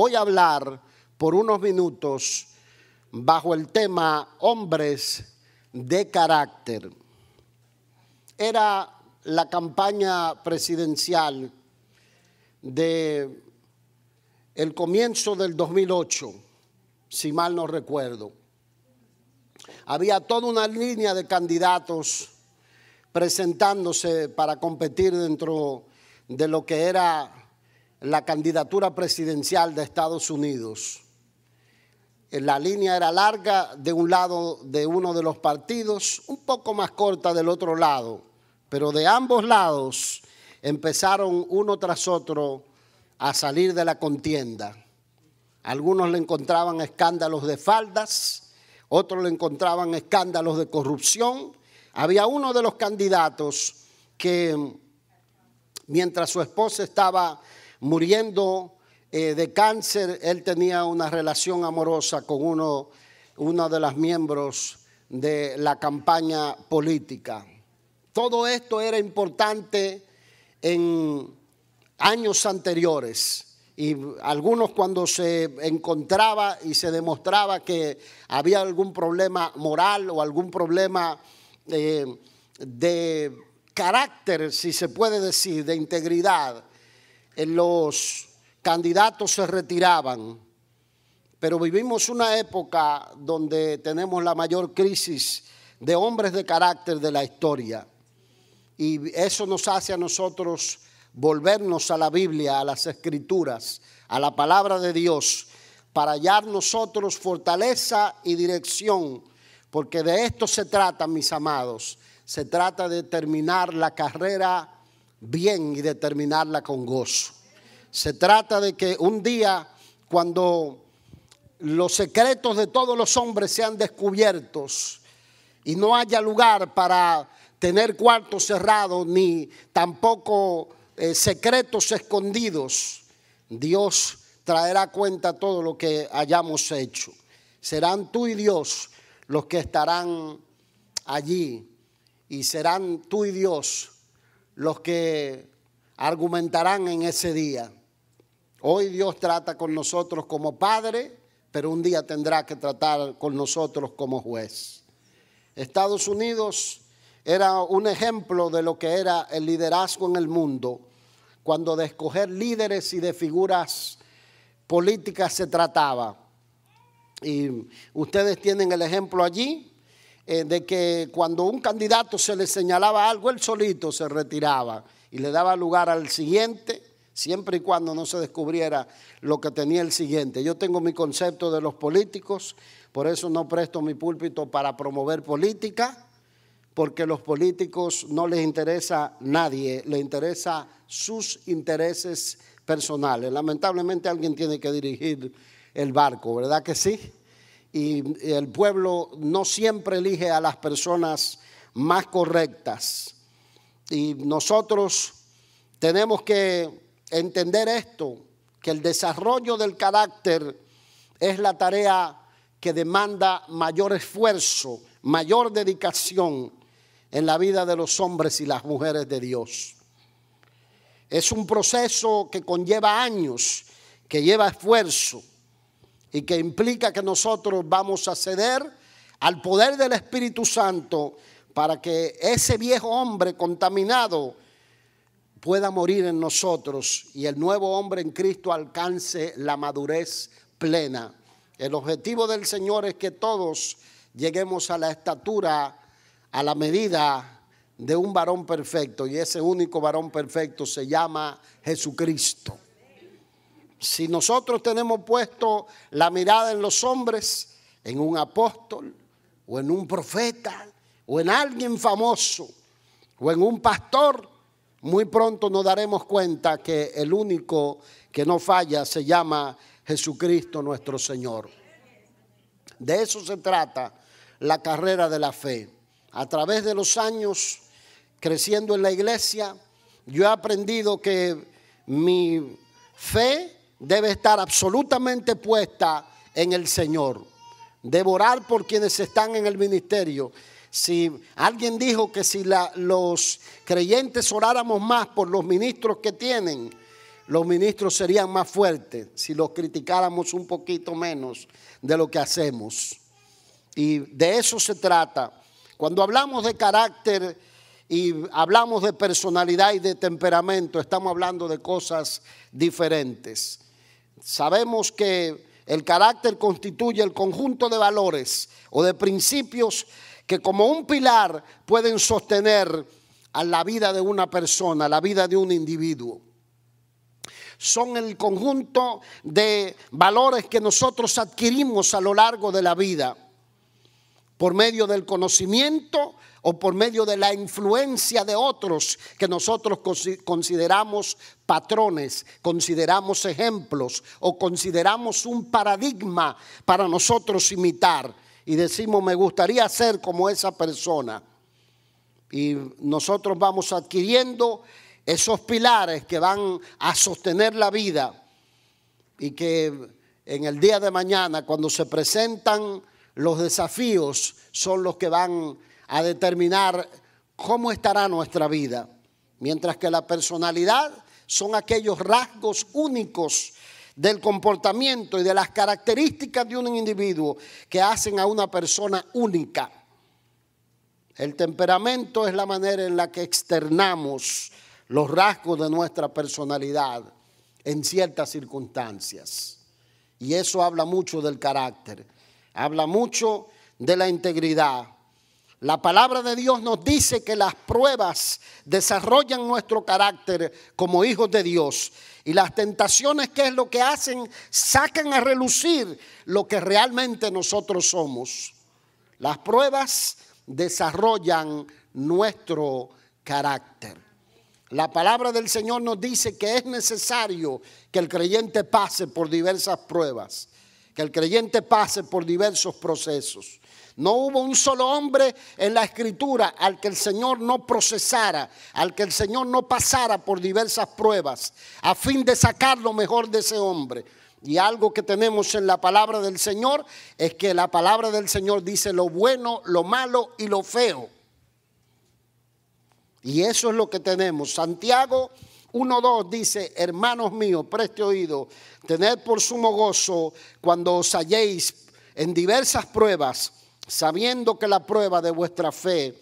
voy a hablar por unos minutos bajo el tema Hombres de carácter. Era la campaña presidencial de el comienzo del 2008, si mal no recuerdo. Había toda una línea de candidatos presentándose para competir dentro de lo que era la candidatura presidencial de Estados Unidos. Eh, la línea era larga de un lado de uno de los partidos, un poco más corta del otro lado, pero de ambos lados empezaron uno tras otro a salir de la contienda. Algunos le encontraban escándalos de faldas, otros le encontraban escándalos de corrupción. Había uno de los candidatos que mientras su esposa estaba muriendo eh, de cáncer, él tenía una relación amorosa con uno, de los miembros de la campaña política. Todo esto era importante en años anteriores y algunos cuando se encontraba y se demostraba que había algún problema moral o algún problema eh, de carácter, si se puede decir, de integridad, los candidatos se retiraban, pero vivimos una época donde tenemos la mayor crisis de hombres de carácter de la historia. Y eso nos hace a nosotros volvernos a la Biblia, a las escrituras, a la palabra de Dios, para hallar nosotros fortaleza y dirección, porque de esto se trata, mis amados. Se trata de terminar la carrera bien y determinarla con gozo. Se trata de que un día, cuando los secretos de todos los hombres sean descubiertos y no haya lugar para tener cuartos cerrados ni tampoco eh, secretos escondidos, Dios traerá cuenta todo lo que hayamos hecho. Serán tú y Dios los que estarán allí y serán tú y Dios los que argumentarán en ese día. Hoy Dios trata con nosotros como padre, pero un día tendrá que tratar con nosotros como juez. Estados Unidos era un ejemplo de lo que era el liderazgo en el mundo, cuando de escoger líderes y de figuras políticas se trataba. Y ustedes tienen el ejemplo allí eh, de que cuando un candidato se le señalaba algo, él solito se retiraba y le daba lugar al siguiente, siempre y cuando no se descubriera lo que tenía el siguiente. Yo tengo mi concepto de los políticos, por eso no presto mi púlpito para promover política, porque los políticos no les interesa nadie, les interesa sus intereses personales. Lamentablemente alguien tiene que dirigir el barco, ¿verdad que sí? y el pueblo no siempre elige a las personas más correctas. Y nosotros tenemos que entender esto, que el desarrollo del carácter es la tarea que demanda mayor esfuerzo, mayor dedicación en la vida de los hombres y las mujeres de Dios. Es un proceso que conlleva años, que lleva esfuerzo, y que implica que nosotros vamos a ceder al poder del Espíritu Santo para que ese viejo hombre contaminado pueda morir en nosotros y el nuevo hombre en Cristo alcance la madurez plena. El objetivo del Señor es que todos lleguemos a la estatura, a la medida de un varón perfecto y ese único varón perfecto se llama Jesucristo. Si nosotros tenemos puesto la mirada en los hombres, en un apóstol o en un profeta o en alguien famoso o en un pastor, muy pronto nos daremos cuenta que el único que no falla se llama Jesucristo nuestro Señor. De eso se trata la carrera de la fe. A través de los años, creciendo en la iglesia, yo he aprendido que mi fe debe estar absolutamente puesta en el Señor. Devorar por quienes están en el ministerio. Si alguien dijo que si los creyentes oráramos más por los ministros que tienen, los ministros serían más fuertes si los criticáramos un poquito menos de lo que hacemos. Y de eso se trata. Cuando hablamos de carácter y hablamos de personalidad y de temperamento, estamos hablando de cosas diferentes. Sabemos que el carácter constituye el conjunto de valores o de principios que como un pilar pueden sostener a la vida de una persona, a la vida de un individuo. Son el conjunto de valores que nosotros adquirimos a lo largo de la vida por medio del conocimiento, o por medio de la influencia de otros que nosotros consideramos patrones, consideramos ejemplos o consideramos un paradigma para nosotros imitar y decimos, me gustaría ser como esa persona. Y nosotros vamos adquiriendo esos pilares que van a sostener la vida y que en el día de mañana, cuando se presentan los desafíos, son los que van a determinar cómo estará nuestra vida. Mientras que la personalidad son aquellos rasgos únicos del comportamiento y de las características de un individuo que hacen a una persona única. El temperamento es la manera en la que externamos los rasgos de nuestra personalidad en ciertas circunstancias. Y eso habla mucho del carácter, habla mucho de la integridad. La palabra de Dios nos dice que las pruebas desarrollan nuestro carácter como hijos de Dios. Y las tentaciones, que es lo que hacen? Sacan a relucir lo que realmente nosotros somos. Las pruebas desarrollan nuestro carácter. La palabra del Señor nos dice que es necesario que el creyente pase por diversas pruebas, que el creyente pase por diversos procesos. No hubo un solo hombre en la escritura al que el Señor no procesara, al que el Señor no pasara por diversas pruebas, a fin de sacar lo mejor de ese hombre. Y algo que tenemos en la palabra del Señor es que la palabra del Señor dice lo bueno, lo malo y lo feo. Y eso es lo que tenemos. Santiago 1.2 dice, hermanos míos, preste oído, tened por sumo gozo cuando os halléis en diversas pruebas sabiendo que la prueba de vuestra fe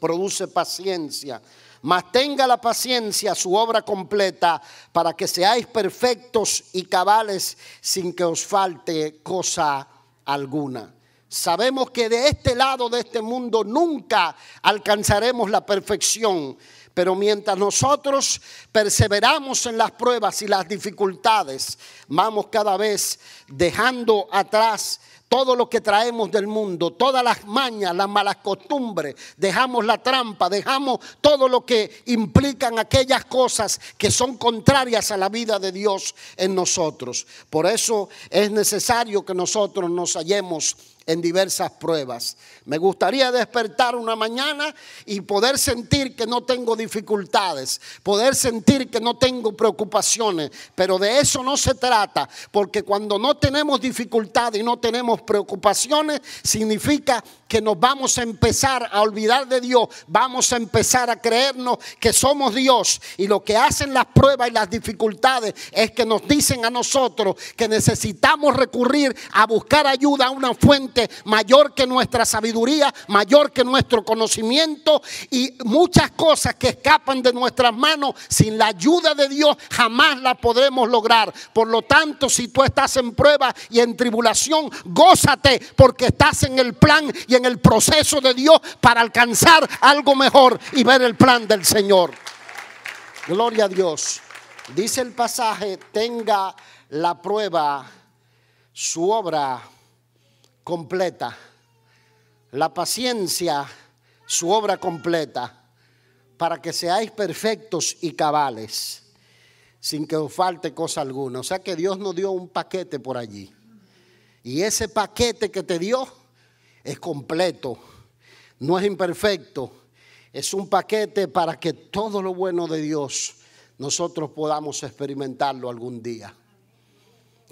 produce paciencia. mantenga tenga la paciencia su obra completa para que seáis perfectos y cabales sin que os falte cosa alguna. Sabemos que de este lado de este mundo nunca alcanzaremos la perfección, pero mientras nosotros perseveramos en las pruebas y las dificultades, vamos cada vez dejando atrás todo lo que traemos del mundo, todas las mañas, las malas costumbres, dejamos la trampa, dejamos todo lo que implican aquellas cosas que son contrarias a la vida de Dios en nosotros. Por eso es necesario que nosotros nos hallemos en diversas pruebas. Me gustaría despertar una mañana y poder sentir que no tengo dificultades, poder sentir que no tengo preocupaciones, pero de eso no se trata, porque cuando no tenemos dificultades y no tenemos preocupaciones, significa que nos vamos a empezar a olvidar de Dios, vamos a empezar a creernos que somos Dios. Y lo que hacen las pruebas y las dificultades es que nos dicen a nosotros que necesitamos recurrir a buscar ayuda a una fuente mayor que nuestra sabiduría, mayor que nuestro conocimiento y muchas cosas que escapan de nuestras manos sin la ayuda de Dios jamás la podremos lograr. Por lo tanto, si tú estás en prueba y en tribulación, gózate porque estás en el plan y en el proceso de Dios para alcanzar algo mejor y ver el plan del Señor. Gloria a Dios. Dice el pasaje, tenga la prueba, su obra completa. La paciencia, su obra completa, para que seáis perfectos y cabales, sin que os falte cosa alguna. O sea que Dios nos dio un paquete por allí. Y ese paquete que te dio es completo, no es imperfecto, es un paquete para que todo lo bueno de Dios nosotros podamos experimentarlo algún día.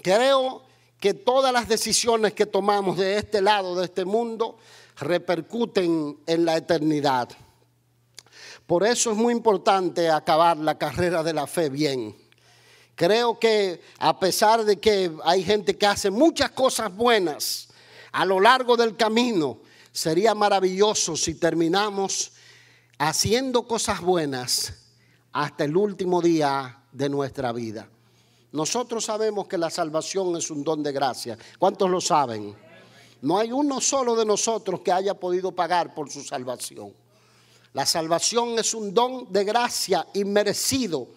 Creo que todas las decisiones que tomamos de este lado de este mundo repercuten en la eternidad. Por eso es muy importante acabar la carrera de la fe bien. Creo que a pesar de que hay gente que hace muchas cosas buenas, a lo largo del camino. Sería maravilloso si terminamos haciendo cosas buenas hasta el último día de nuestra vida. Nosotros sabemos que la salvación es un don de gracia. ¿Cuántos lo saben? No hay uno solo de nosotros que haya podido pagar por su salvación. La salvación es un don de gracia inmerecido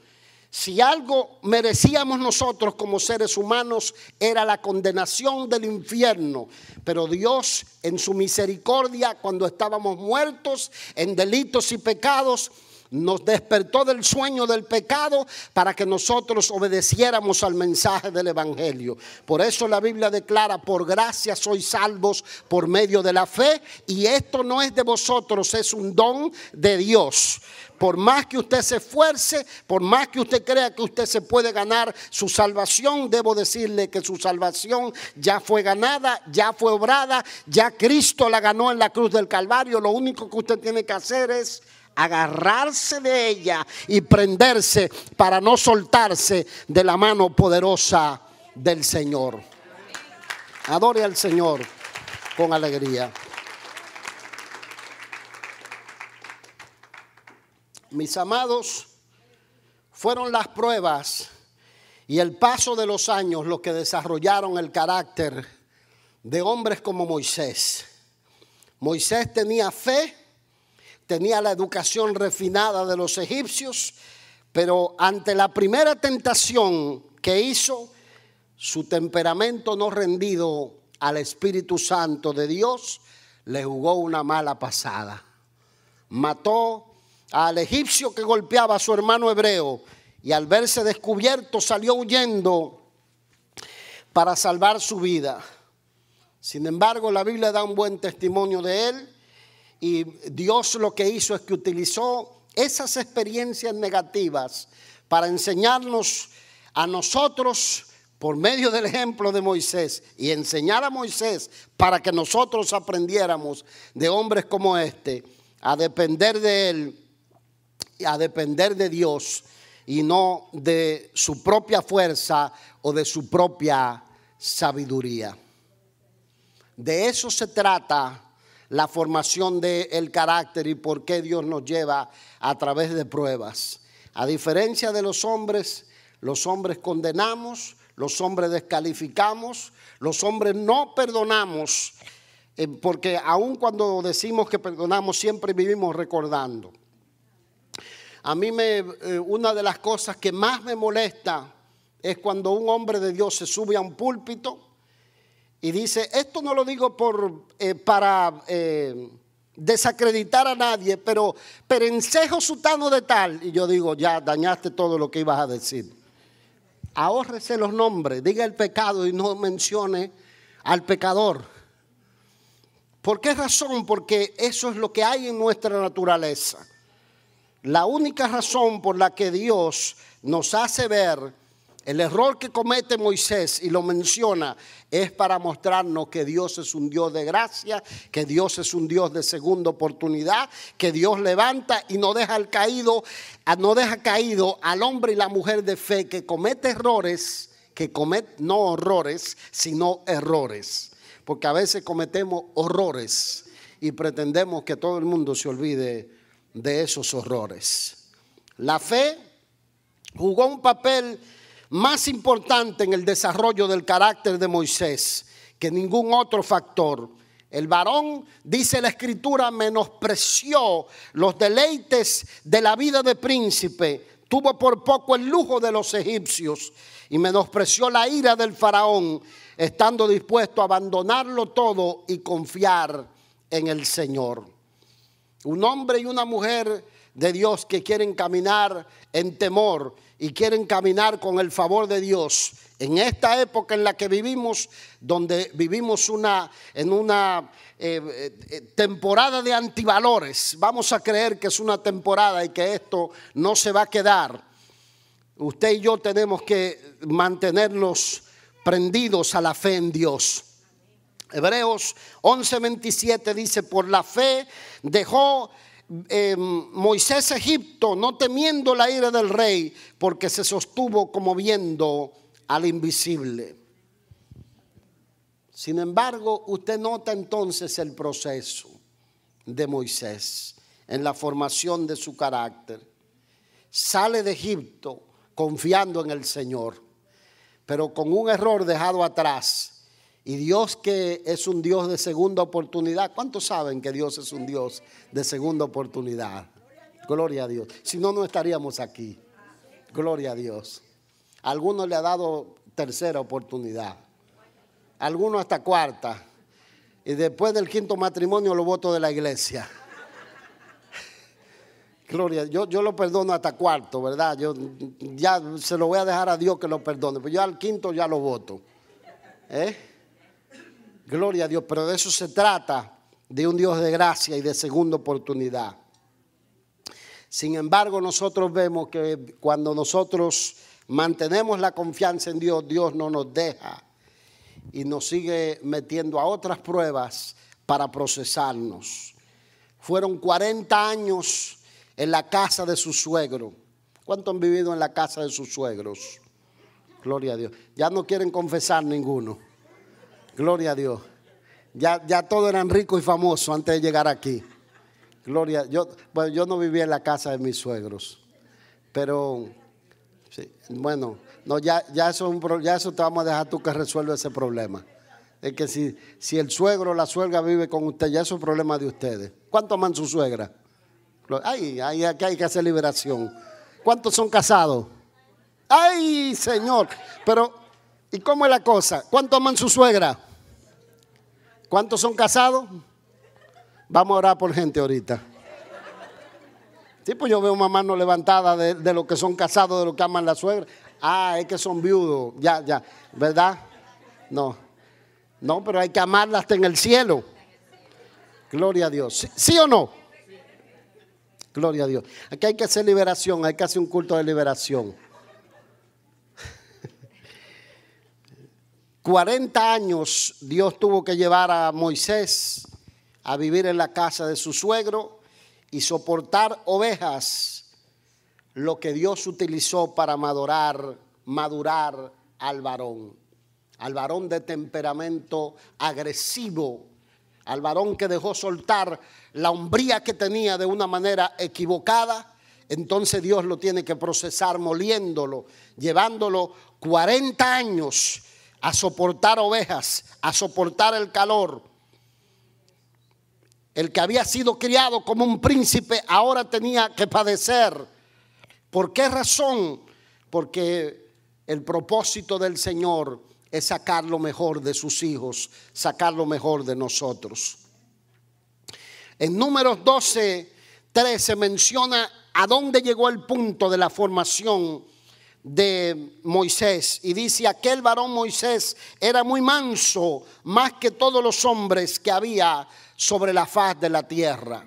si algo merecíamos nosotros como seres humanos era la condenación del infierno, pero Dios en su misericordia, cuando estábamos muertos en delitos y pecados, nos despertó del sueño del pecado para que nosotros obedeciéramos al mensaje del Evangelio. Por eso la Biblia declara, por gracia sois salvos por medio de la fe, y esto no es de vosotros, es un don de Dios. Por más que usted se esfuerce, por más que usted crea que usted se puede ganar su salvación, debo decirle que su salvación ya fue ganada, ya fue obrada, ya Cristo la ganó en la cruz del Calvario. Lo único que usted tiene que hacer es agarrarse de ella y prenderse para no soltarse de la mano poderosa del Señor. Adore al Señor con alegría. Mis amados, fueron las pruebas y el paso de los años los que desarrollaron el carácter de hombres como Moisés. Moisés tenía fe tenía la educación refinada de los egipcios, pero ante la primera tentación que hizo, su temperamento no rendido al Espíritu Santo de Dios le jugó una mala pasada. Mató al egipcio que golpeaba a su hermano hebreo y al verse descubierto salió huyendo para salvar su vida. Sin embargo, la Biblia da un buen testimonio de él y Dios lo que hizo es que utilizó esas experiencias negativas para enseñarnos a nosotros por medio del ejemplo de Moisés y enseñar a Moisés para que nosotros aprendiéramos de hombres como este a depender de él, a depender de Dios y no de su propia fuerza o de su propia sabiduría. De eso se trata la formación del carácter y por qué Dios nos lleva a través de pruebas. A diferencia de los hombres, los hombres condenamos, los hombres descalificamos, los hombres no perdonamos, eh, porque aun cuando decimos que perdonamos, siempre vivimos recordando. A mí me, eh, una de las cosas que más me molesta es cuando un hombre de Dios se sube a un púlpito y dice, esto no lo digo por, eh, para eh, desacreditar a nadie, pero perencejo sutano de tal. Y yo digo, ya dañaste todo lo que ibas a decir. Ahórrese los nombres, diga el pecado y no mencione al pecador. ¿Por qué razón? Porque eso es lo que hay en nuestra naturaleza. La única razón por la que Dios nos hace ver el error que comete Moisés y lo menciona es para mostrarnos que Dios es un Dios de gracia, que Dios es un Dios de segunda oportunidad, que Dios levanta y no deja caído, no deja caído al hombre y la mujer de fe que comete errores, que comete no horrores, sino errores, porque a veces cometemos horrores y pretendemos que todo el mundo se olvide de esos horrores. La fe jugó un papel más importante en el desarrollo del carácter de Moisés que ningún otro factor. El varón, dice la escritura, menospreció los deleites de la vida de príncipe, tuvo por poco el lujo de los egipcios y menospreció la ira del faraón, estando dispuesto a abandonarlo todo y confiar en el Señor. Un hombre y una mujer de Dios que quieren caminar en temor y quieren caminar con el favor de Dios en esta época en la que vivimos, donde vivimos una, en una eh, eh, eh, temporada de antivalores, vamos a creer que es una temporada y que esto no se va a quedar. Usted y yo tenemos que mantenernos prendidos a la fe en Dios. Hebreos 11:27 dice, por la fe dejó Em, Moisés Egipto, no temiendo la ira del rey, porque se sostuvo como viendo al invisible. Sin embargo, usted nota entonces el proceso de Moisés en la formación de su carácter. Sale de Egipto confiando en el Señor, pero con un error dejado atrás y Dios que es un Dios de segunda oportunidad. ¿Cuántos saben que Dios es un Dios de segunda oportunidad? Gloria a Dios. Si no, no estaríamos aquí. Gloria a Dios. ¿Alguno algunos le ha dado tercera oportunidad. algunos hasta cuarta. Y después del quinto matrimonio lo voto de la iglesia. Gloria, yo, yo lo perdono hasta cuarto, ¿verdad? Yo ya se lo voy a dejar a Dios que lo perdone. Pero pues yo al quinto ya lo voto. ¿Eh? Gloria a Dios, pero de eso se trata, de un Dios de gracia y de segunda oportunidad. Sin embargo, nosotros vemos que cuando nosotros mantenemos la confianza en Dios, Dios no nos deja y nos sigue metiendo a otras pruebas para procesarnos. Fueron 40 años en la casa de su suegro. ¿Cuánto han vivido en la casa de sus suegros? Gloria a Dios. Ya no quieren confesar ninguno. Gloria a Dios. Ya, ya todos eran ricos y famosos antes de llegar aquí. Gloria. Yo, bueno, yo no vivía en la casa de mis suegros. Pero, bueno, no, ya, ya, eso ya eso te vamos a dejar tú que resuelva ese problema. Es que si, si el suegro o la suegra vive con usted, ya eso es un problema de ustedes. ¿Cuánto aman su suegra? Ay, aquí hay que hacer liberación. ¿Cuántos son casados? Ay, Señor. Pero, ¿y cómo es la cosa? ¿Cuánto aman su suegra? ¿Cuántos son casados? Vamos a orar por gente ahorita. Sí, pues yo veo una mano levantada de, de los que son casados, de los que aman la suegra. Ah, es que son viudos. Ya, ya. ¿Verdad? No. No, pero hay que amarlas hasta en el cielo. Gloria a Dios. ¿Sí, ¿Sí, o no? Gloria a Dios. Aquí hay que hacer liberación, hay que hacer un culto de liberación. 40 años Dios tuvo que llevar a Moisés a vivir en la casa de su suegro y soportar ovejas, lo que Dios utilizó para madurar, madurar al varón, al varón de temperamento agresivo, al varón que dejó soltar la hombría que tenía de una manera equivocada, entonces Dios lo tiene que procesar moliéndolo, llevándolo 40 años a soportar ovejas, a soportar el calor. El que había sido criado como un príncipe ahora tenía que padecer. ¿Por qué razón? Porque el propósito del Señor es sacar lo mejor de sus hijos, sacar lo mejor de nosotros. En números 12, 13 menciona a dónde llegó el punto de la formación de Moisés y dice, aquel varón Moisés era muy manso, más que todos los hombres que había sobre la faz de la tierra.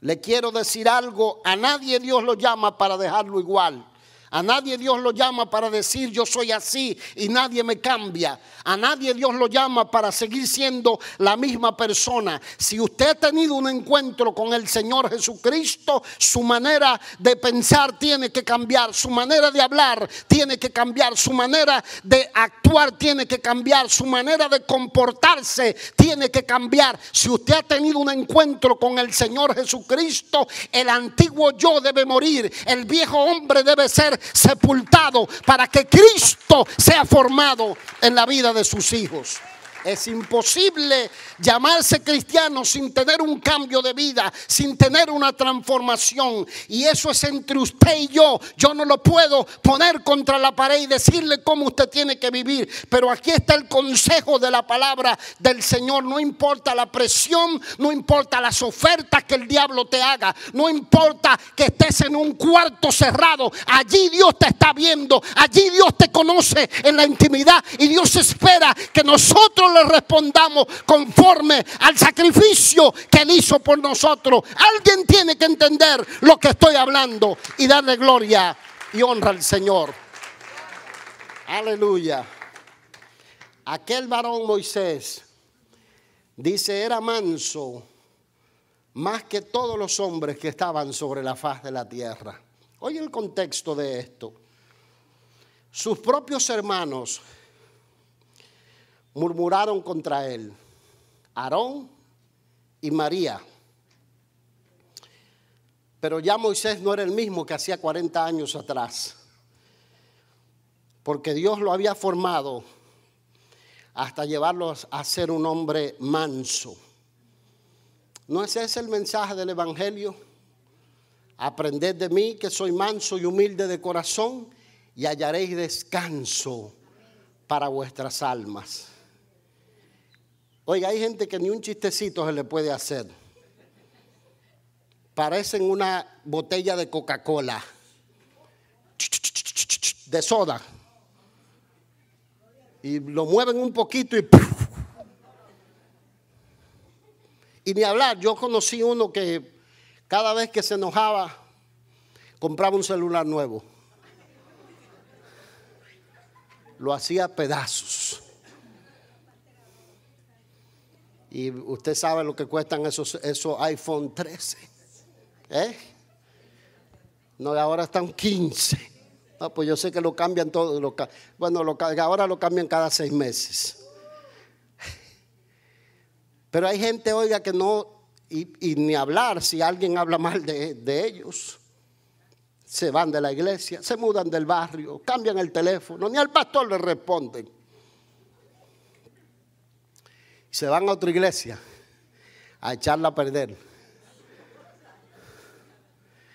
Le quiero decir algo, a nadie Dios lo llama para dejarlo igual. A nadie Dios lo llama para decir yo soy así y nadie me cambia. A nadie Dios lo llama para seguir siendo la misma persona. Si usted ha tenido un encuentro con el Señor Jesucristo, su manera de pensar tiene que cambiar, su manera de hablar tiene que cambiar, su manera de actuar tiene que cambiar, su manera de comportarse tiene que cambiar. Si usted ha tenido un encuentro con el Señor Jesucristo, el antiguo yo debe morir, el viejo hombre debe ser sepultado para que Cristo sea formado en la vida de sus hijos. Es imposible llamarse cristiano sin tener un cambio de vida, sin tener una transformación. Y eso es entre usted y yo. Yo no lo puedo poner contra la pared y decirle cómo usted tiene que vivir. Pero aquí está el consejo de la palabra del Señor. No importa la presión, no importa las ofertas que el diablo te haga, no importa que estés en un cuarto cerrado. Allí Dios te está viendo, allí Dios te conoce en la intimidad y Dios espera que nosotros le respondamos conforme al sacrificio que Él hizo por nosotros. Alguien tiene que entender lo que estoy hablando y darle gloria y honra al Señor. Aleluya. Aquel varón Moisés dice era manso más que todos los hombres que estaban sobre la faz de la tierra. Oye el contexto de esto. Sus propios hermanos murmuraron contra él, Aarón y María. Pero ya Moisés no era el mismo que hacía 40 años atrás, porque Dios lo había formado hasta llevarlo a ser un hombre manso. ¿No ese es el mensaje del Evangelio? Aprended de mí que soy manso y humilde de corazón y hallaréis descanso para vuestras almas. Oiga, hay gente que ni un chistecito se le puede hacer. Parecen una botella de Coca-Cola, de soda. Y lo mueven un poquito y... Y ni hablar, yo conocí uno que cada vez que se enojaba, compraba un celular nuevo. Lo hacía pedazos. Y usted sabe lo que cuestan esos, esos iPhone 13. ¿Eh? No, ahora están 15. pues yo sé que lo cambian todos. bueno, lo, ahora lo cambian cada seis meses. Pero hay gente, oiga, que no, y, ni hablar si alguien habla mal de, de ellos. Se van de la iglesia, se mudan del barrio, cambian el teléfono, ni al pastor le responden se van a otra iglesia a echarla a perder.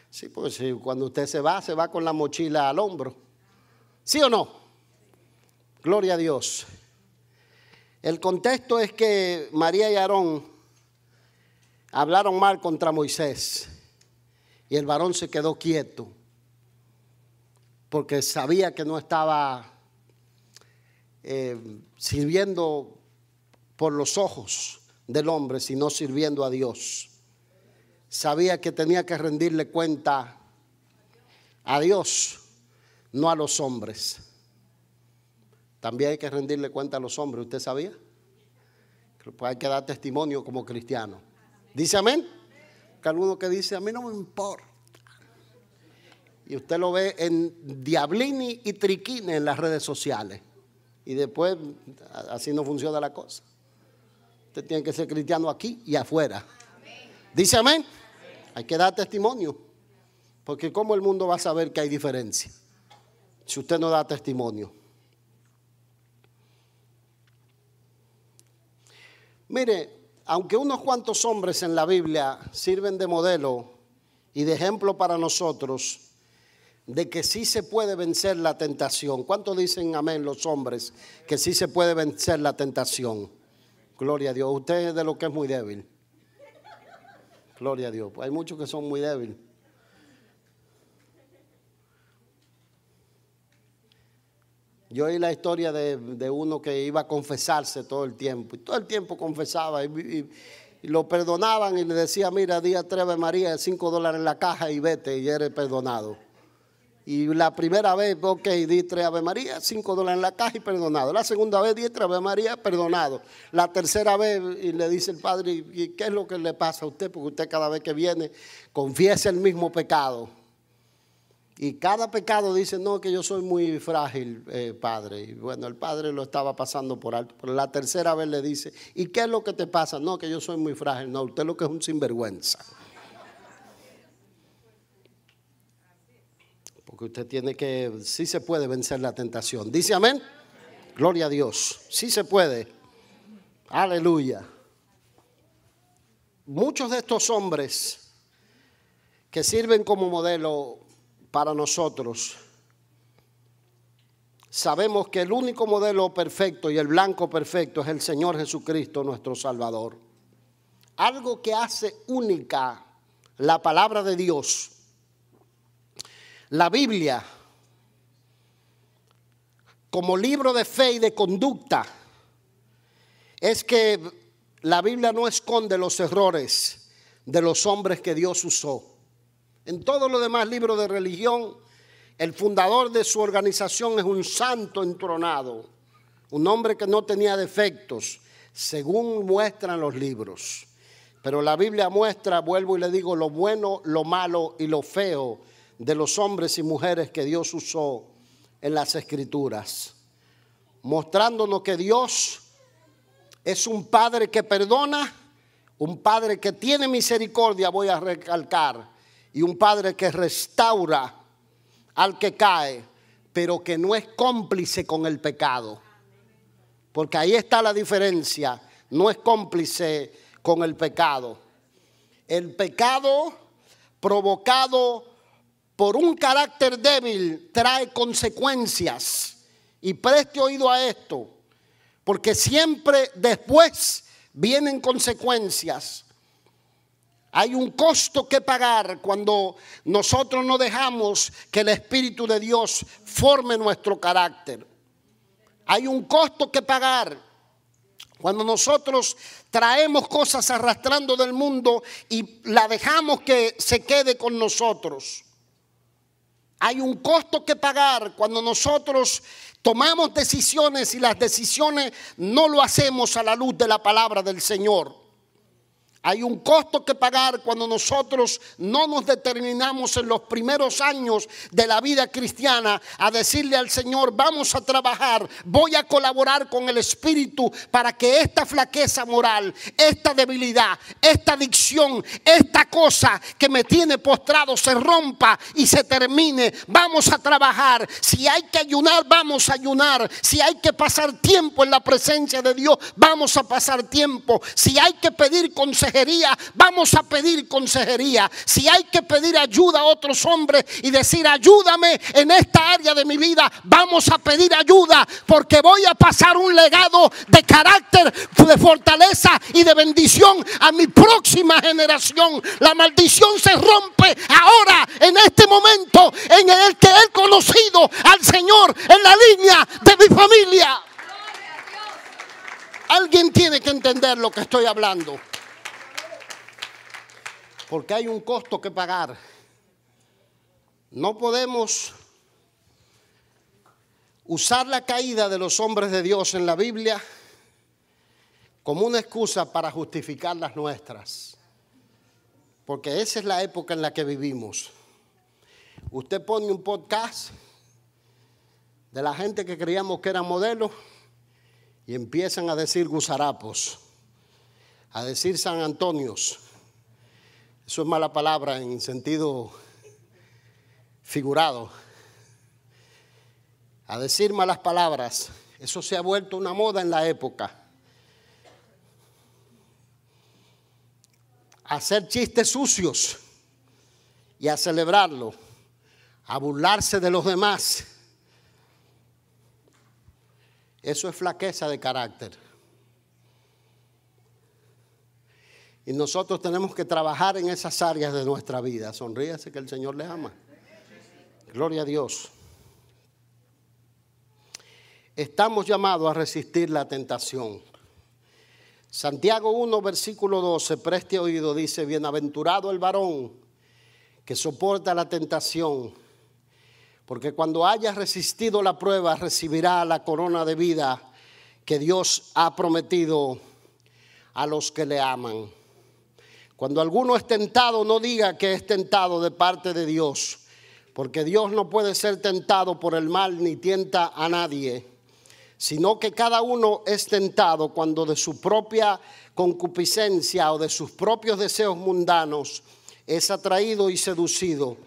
Sí, porque cuando usted se va, se va con la mochila al hombro. ¿Sí o no? Gloria a Dios. El contexto es que María y Aarón hablaron mal contra Moisés y el varón se quedó quieto porque sabía que no estaba eh, sirviendo por los ojos del hombre, sino sirviendo a Dios. Sabía que tenía que rendirle cuenta a Dios, no a los hombres. También hay que rendirle cuenta a los hombres, ¿usted sabía? Pues hay que dar testimonio como cristiano. ¿Dice amén? Que alguno que dice, a mí no me importa. Y usted lo ve en Diablini y triquine en las redes sociales. Y después así no funciona la cosa tiene que ser cristiano aquí y afuera. Dice amén. Hay que dar testimonio. Porque ¿cómo el mundo va a saber que hay diferencia? Si usted no da testimonio. Mire, aunque unos cuantos hombres en la Biblia sirven de modelo y de ejemplo para nosotros de que sí se puede vencer la tentación. ¿Cuántos dicen amén los hombres que sí se puede vencer la tentación? Gloria a Dios. Usted es de lo que es muy débil. Gloria a Dios. Hay muchos que son muy débiles. Yo oí la historia de, uno que iba a confesarse todo el tiempo. Y todo el tiempo confesaba. Y, lo perdonaban y le decía, mira, día Treve María, cinco dólares en la caja y vete y eres perdonado. Y la primera vez, ok, di tres Ave María, cinco dólares en la caja y perdonado. La segunda vez, di tres Ave María, perdonado. La tercera vez, y le dice el padre, ¿y ¿qué es lo que le pasa a usted? Porque usted cada vez que viene confiesa el mismo pecado. Y cada pecado dice, no, que yo soy muy frágil, eh, padre. Y bueno, el padre lo estaba pasando por alto. Pero la tercera vez le dice, ¿y qué es lo que te pasa? No, que yo soy muy frágil. No, usted lo que es un sinvergüenza. porque usted tiene que, sí se puede vencer la tentación. Dice amén. Gloria a Dios. Sí se puede. Aleluya. Muchos de estos hombres que sirven como modelo para nosotros, sabemos que el único modelo perfecto y el blanco perfecto es el Señor Jesucristo, nuestro Salvador. Algo que hace única la palabra de Dios la Biblia como libro de fe y de conducta es que la Biblia no esconde los errores de los hombres que Dios usó. En todos los demás libros de religión, el fundador de su organización es un santo entronado, un hombre que no tenía defectos, según muestran los libros. Pero la Biblia muestra, vuelvo y le digo, lo bueno, lo malo y lo feo de los hombres y mujeres que Dios usó en las escrituras, mostrándonos que Dios es un Padre que perdona, un Padre que tiene misericordia, voy a recalcar, y un Padre que restaura al que cae, pero que no es cómplice con el pecado. Porque ahí está la diferencia, no es cómplice con el pecado. El pecado provocado por un carácter débil trae consecuencias. Y preste oído a esto, porque siempre después vienen consecuencias. Hay un costo que pagar cuando nosotros no dejamos que el Espíritu de Dios forme nuestro carácter. Hay un costo que pagar cuando nosotros traemos cosas arrastrando del mundo y la dejamos que se quede con nosotros. Hay un costo que pagar cuando nosotros tomamos decisiones y las decisiones no lo hacemos a la luz de la palabra del Señor. Hay un costo que pagar cuando nosotros no nos determinamos en los primeros años de la vida cristiana a decirle al Señor, vamos a trabajar, voy a colaborar con el Espíritu para que esta flaqueza moral, esta debilidad, esta adicción, esta cosa que me tiene postrado se rompa y se termine. Vamos a trabajar. Si hay que ayunar, vamos a ayunar. Si hay que pasar tiempo en la presencia de Dios, vamos a pasar tiempo. Si hay que pedir consejo, vamos a pedir consejería. Si hay que pedir ayuda a otros hombres y decir, ayúdame en esta área de mi vida, vamos a pedir ayuda porque voy a pasar un legado de carácter, de fortaleza y de bendición a mi próxima generación. La maldición se rompe ahora, en este momento, en el que he conocido al Señor en la línea de mi familia. Alguien tiene que entender lo que estoy hablando porque hay un costo que pagar. No podemos usar la caída de los hombres de Dios en la Biblia como una excusa para justificar las nuestras, porque esa es la época en la que vivimos. Usted pone un podcast de la gente que creíamos que era modelo y empiezan a decir gusarapos, a decir San Antonios eso es mala palabra en sentido figurado. A decir malas palabras, eso se ha vuelto una moda en la época. hacer chistes sucios y a celebrarlo, a burlarse de los demás. Eso es flaqueza de carácter. Y nosotros tenemos que trabajar en esas áreas de nuestra vida. Sonríase que el Señor le ama. Gloria a Dios. Estamos llamados a resistir la tentación. Santiago 1, versículo 12, preste oído, dice, bienaventurado el varón que soporta la tentación, porque cuando haya resistido la prueba recibirá la corona de vida que Dios ha prometido a los que le aman. Cuando alguno es tentado, no diga que es tentado de parte de Dios, porque Dios no puede ser tentado por el mal ni tienta a nadie, sino que cada uno es tentado cuando de su propia concupiscencia o de sus propios deseos mundanos es atraído y seducido.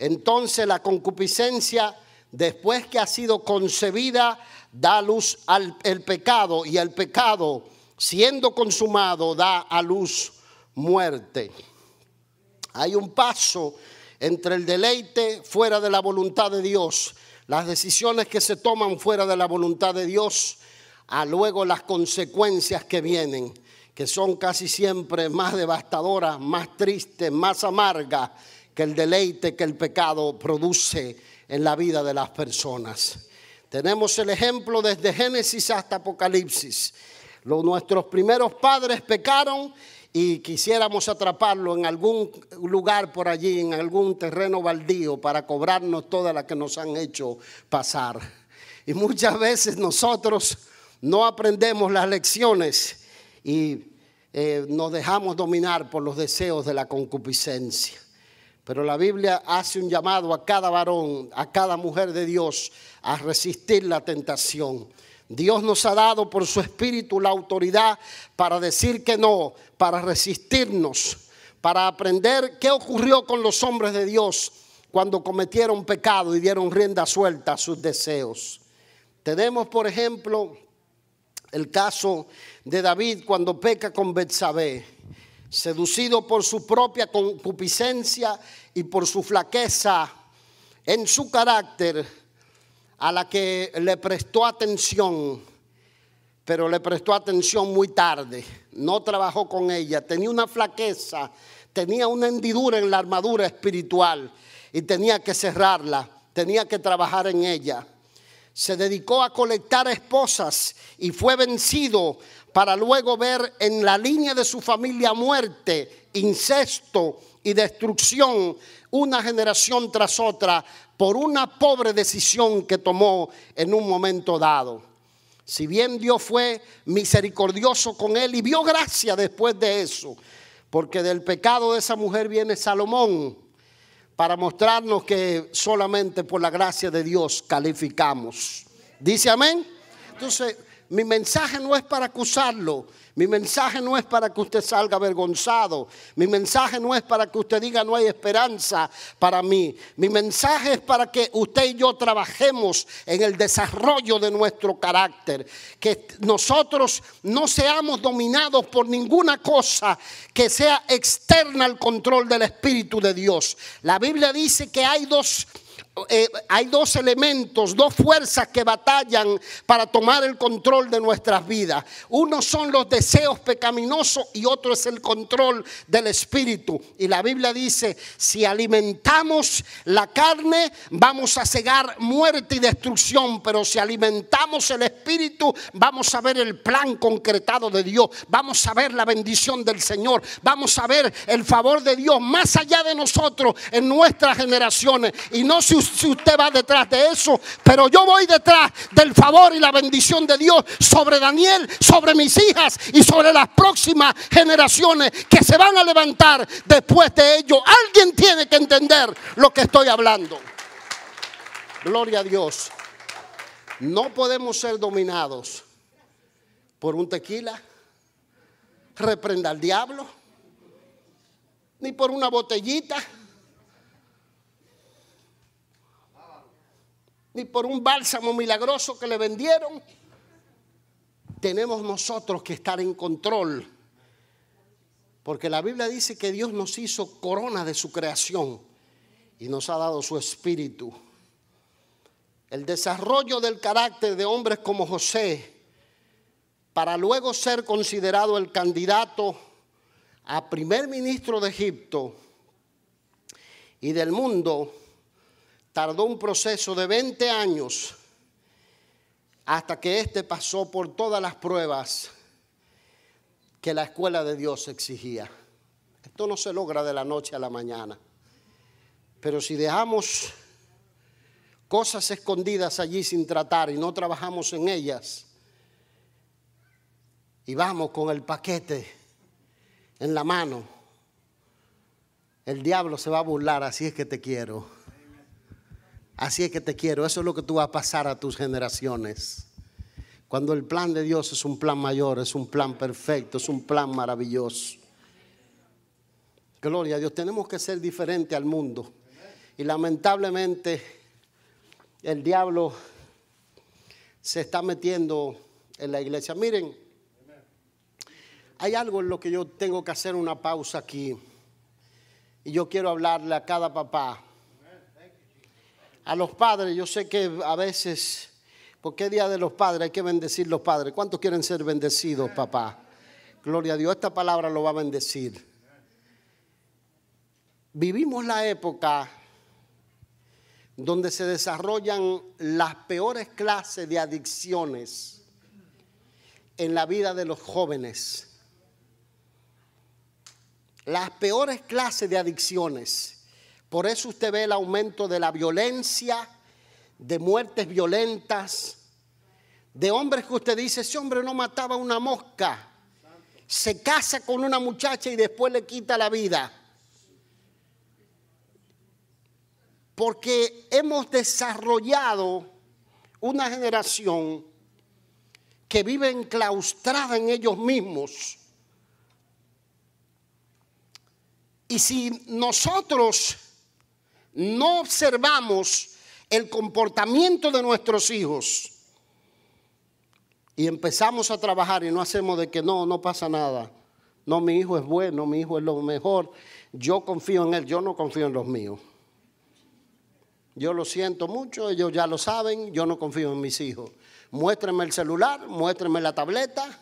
Entonces la concupiscencia, después que ha sido concebida, da luz al pecado y el pecado, siendo consumado, da a luz muerte. Hay un paso entre el deleite fuera de la voluntad de Dios, las decisiones que se toman fuera de la voluntad de Dios, a luego las consecuencias que vienen, que son casi siempre más devastadoras, más tristes, más amargas que el deleite que el pecado produce en la vida de las personas. Tenemos el ejemplo desde Génesis hasta Apocalipsis. Los, nuestros primeros padres pecaron y quisiéramos atraparlo en algún lugar por allí, en algún terreno baldío, para cobrarnos toda la que nos han hecho pasar. Y muchas veces nosotros no aprendemos las lecciones y eh, nos dejamos dominar por los deseos de la concupiscencia. Pero la Biblia hace un llamado a cada varón, a cada mujer de Dios, a resistir la tentación. Dios nos ha dado por su espíritu la autoridad para decir que no, para resistirnos, para aprender qué ocurrió con los hombres de Dios cuando cometieron pecado y dieron rienda suelta a sus deseos. Tenemos, por ejemplo, el caso de David cuando peca con Betsabé, seducido por su propia concupiscencia y por su flaqueza en su carácter a la que le prestó atención, pero le prestó atención muy tarde, no trabajó con ella, tenía una flaqueza, tenía una hendidura en la armadura espiritual y tenía que cerrarla, tenía que trabajar en ella. Se dedicó a colectar esposas y fue vencido para luego ver en la línea de su familia muerte, incesto y destrucción una generación tras otra por una pobre decisión que tomó en un momento dado. Si bien Dios fue misericordioso con él y vio gracia después de eso, porque del pecado de esa mujer viene Salomón para mostrarnos que solamente por la gracia de Dios calificamos. ¿Dice amén? Entonces, mi mensaje no es para acusarlo, mi mensaje no es para que usted salga avergonzado. Mi mensaje no es para que usted diga no hay esperanza para mí. Mi mensaje es para que usted y yo trabajemos en el desarrollo de nuestro carácter. Que nosotros no seamos dominados por ninguna cosa que sea externa al control del Espíritu de Dios. La Biblia dice que hay dos eh, hay dos elementos, dos fuerzas que batallan para tomar el control de nuestras vidas. Uno son los deseos pecaminosos y otro es el control del espíritu. Y la Biblia dice, si alimentamos la carne, vamos a cegar muerte y destrucción, pero si alimentamos el espíritu, vamos a ver el plan concretado de Dios, vamos a ver la bendición del Señor, vamos a ver el favor de Dios más allá de nosotros en nuestras generaciones. Y no se si usted va detrás de eso, pero yo voy detrás del favor y la bendición de Dios sobre Daniel, sobre mis hijas y sobre las próximas generaciones que se van a levantar después de ello. Alguien tiene que entender lo que estoy hablando. Gloria a Dios. No podemos ser dominados por un tequila, reprenda al diablo, ni por una botellita ni por un bálsamo milagroso que le vendieron. Tenemos nosotros que estar en control. Porque la Biblia dice que Dios nos hizo corona de su creación y nos ha dado su espíritu. El desarrollo del carácter de hombres como José para luego ser considerado el candidato a primer ministro de Egipto y del mundo tardó un proceso de 20 años hasta que éste pasó por todas las pruebas que la escuela de Dios exigía. Esto no se logra de la noche a la mañana, pero si dejamos cosas escondidas allí sin tratar y no trabajamos en ellas, y vamos con el paquete en la mano, el diablo se va a burlar, así es que te quiero. Así es que te quiero. Eso es lo que tú vas a pasar a tus generaciones. Cuando el plan de Dios es un plan mayor, es un plan perfecto, es un plan maravilloso. Gloria a Dios, tenemos que ser diferente al mundo. Y lamentablemente el diablo se está metiendo en la iglesia. Miren, hay algo en lo que yo tengo que hacer una pausa aquí. Y yo quiero hablarle a cada papá a los padres, yo sé que a veces, porque es día de los padres, hay que bendecir los padres. ¿Cuántos quieren ser bendecidos, papá? Gloria a Dios, esta palabra lo va a bendecir. Vivimos la época donde se desarrollan las peores clases de adicciones en la vida de los jóvenes. Las peores clases de adicciones. Por eso usted ve el aumento de la violencia, de muertes violentas, de hombres que usted dice, ese hombre no mataba una mosca, se casa con una muchacha y después le quita la vida. Porque hemos desarrollado una generación que vive enclaustrada en ellos mismos. Y si nosotros no observamos el comportamiento de nuestros hijos y empezamos a trabajar y no hacemos de que no, no pasa nada. No, mi hijo es bueno, mi hijo es lo mejor. Yo confío en él, yo no confío en los míos. Yo lo siento mucho, ellos ya lo saben, yo no confío en mis hijos. Muéstrame el celular, muéstreme la tableta,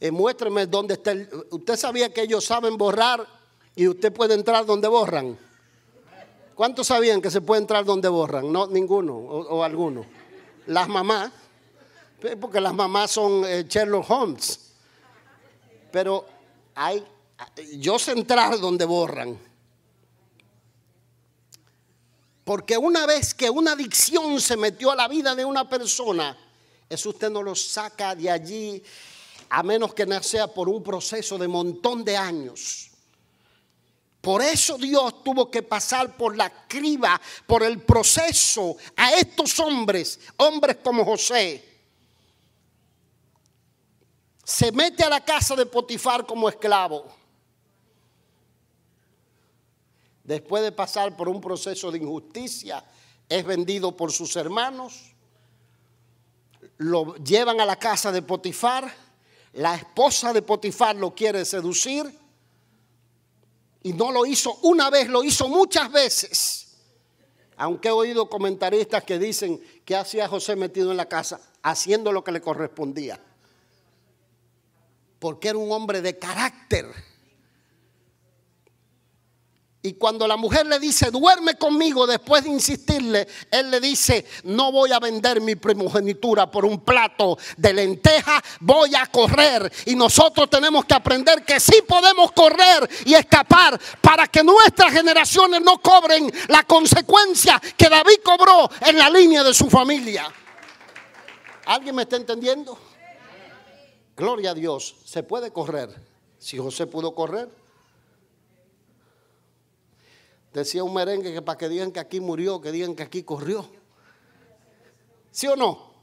eh, muéstrame dónde está el... Usted sabía que ellos saben borrar y usted puede entrar donde borran. ¿Cuántos sabían que se puede entrar donde borran? No, ninguno o, alguno. Las mamás, eh, porque las mamás son eh, Sherlock Holmes. Pero hay, eh, yo sé entrar donde borran. Porque una vez que una adicción se metió a la vida de una persona, eso usted no lo saca de allí a menos que sea por un proceso de montón de años. Por eso Dios tuvo que pasar por la criba, por el proceso a estos hombres, hombres como José. Se mete a la casa de Potifar como esclavo. Después de pasar por un proceso de injusticia, es vendido por sus hermanos. Lo llevan a la casa de Potifar. La esposa de Potifar lo quiere seducir y no lo hizo una vez, lo hizo muchas veces. Aunque he oído comentaristas que dicen que hacía José metido en la casa, haciendo lo que le correspondía. Porque era un hombre de carácter y cuando la mujer le dice, duerme conmigo, después de insistirle, él le dice, no voy a vender mi primogenitura por un plato de lenteja, voy a correr. Y nosotros tenemos que aprender que sí podemos correr y escapar para que nuestras generaciones no cobren la consecuencia que David cobró en la línea de su familia. ¿Alguien me está entendiendo? Gloria a Dios, se puede correr. Si José pudo correr, Decía un merengue que para que digan que aquí murió, que digan que aquí corrió. ¿Sí o no?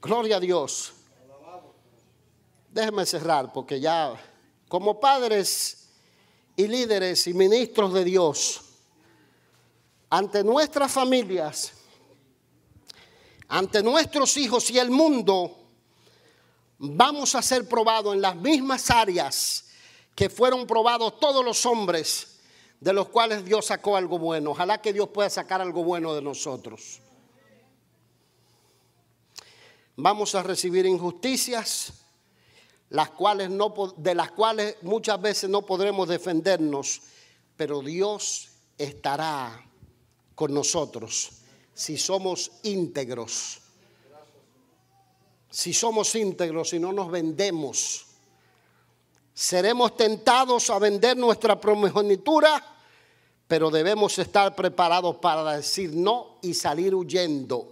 Gloria a Dios. Déjeme cerrar porque ya, como padres y líderes y ministros de Dios, ante nuestras familias, ante nuestros hijos y el mundo, vamos a ser probados en las mismas áreas que fueron probados todos los hombres de los cuales Dios sacó algo bueno. Ojalá que Dios pueda sacar algo bueno de nosotros. Vamos a recibir injusticias, las cuales no, de las cuales muchas veces no podremos defendernos, pero Dios estará con nosotros si somos íntegros. Si somos íntegros y no nos vendemos, seremos tentados a vender nuestra promenitura pero debemos estar preparados para decir no y salir huyendo.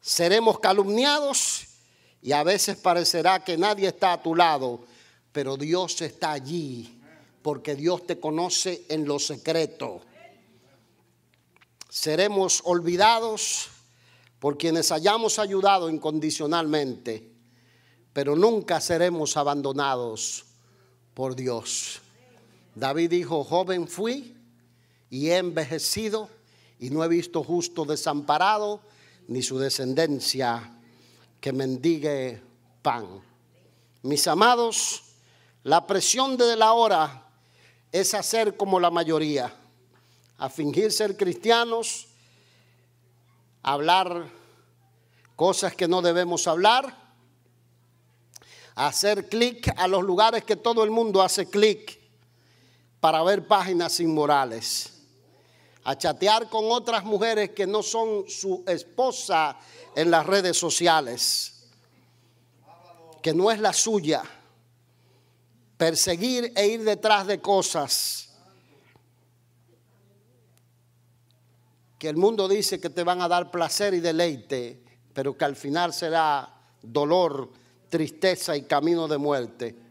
Seremos calumniados y a veces parecerá que nadie está a tu lado, pero Dios está allí, porque Dios te conoce en lo secreto. Seremos olvidados por quienes hayamos ayudado incondicionalmente, pero nunca seremos abandonados por Dios. David dijo, joven fui y he envejecido y no he visto justo desamparado, ni su descendencia que mendigue pan. Mis amados, la presión de la hora es hacer como la mayoría, a fingir ser cristianos, hablar cosas que no debemos hablar, hacer clic a los lugares que todo el mundo hace clic para ver páginas inmorales a chatear con otras mujeres que no son su esposa en las redes sociales, que no es la suya. Perseguir e ir detrás de cosas que el mundo dice que te van a dar placer y deleite, pero que al final será dolor, tristeza y camino de muerte.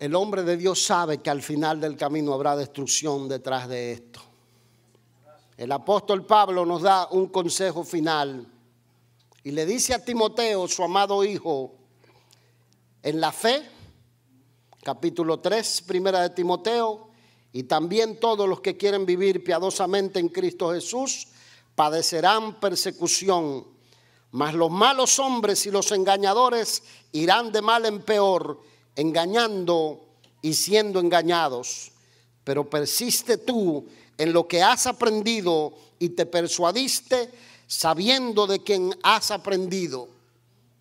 El hombre de Dios sabe que al final del camino habrá destrucción detrás de esto. El apóstol Pablo nos da un consejo final y le dice a Timoteo, su amado hijo, en la fe, capítulo 3, primera de Timoteo, y también todos los que quieren vivir piadosamente en Cristo Jesús padecerán persecución, mas los malos hombres y los engañadores irán de mal en peor engañando y siendo engañados, pero persiste tú en lo que has aprendido y te persuadiste sabiendo de quien has aprendido.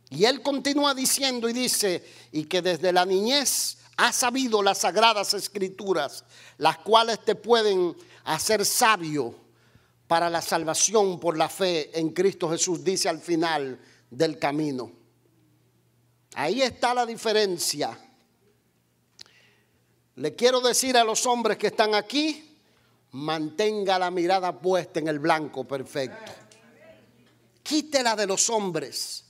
Y él continúa diciendo y dice, y que desde la niñez has sabido las sagradas escrituras, las cuales te pueden hacer sabio para la salvación por la fe en Cristo Jesús, dice al final del camino. Ahí está la diferencia. Le quiero decir a los hombres que están aquí, mantenga la mirada puesta en el blanco perfecto. Quítela de los hombres,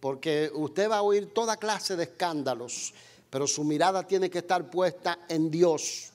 porque usted va a oír toda clase de escándalos, pero su mirada tiene que estar puesta en Dios.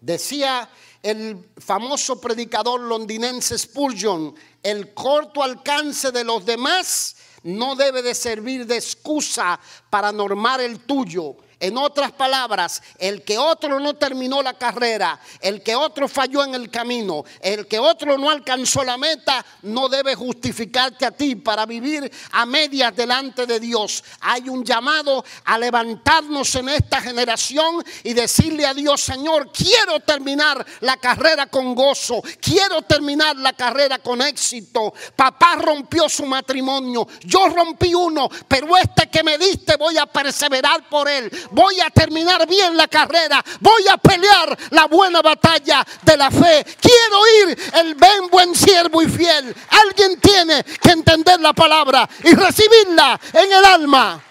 Decía el famoso predicador londinense Spurgeon, el corto alcance de los demás no debe de servir de excusa para normar el tuyo en otras palabras, el que otro no terminó la carrera, el que otro falló en el camino, el que otro no alcanzó la meta, no debe justificarte a ti para vivir a medias delante de Dios. Hay un llamado a levantarnos en esta generación y decirle a Dios, Señor, quiero terminar la carrera con gozo, quiero terminar la carrera con éxito. Papá rompió su matrimonio, yo rompí uno, pero este que me diste voy a perseverar por él voy a terminar bien la carrera, voy a pelear la buena batalla de la fe. Quiero ir el ven buen siervo y fiel. Alguien tiene que entender la palabra y recibirla en el alma.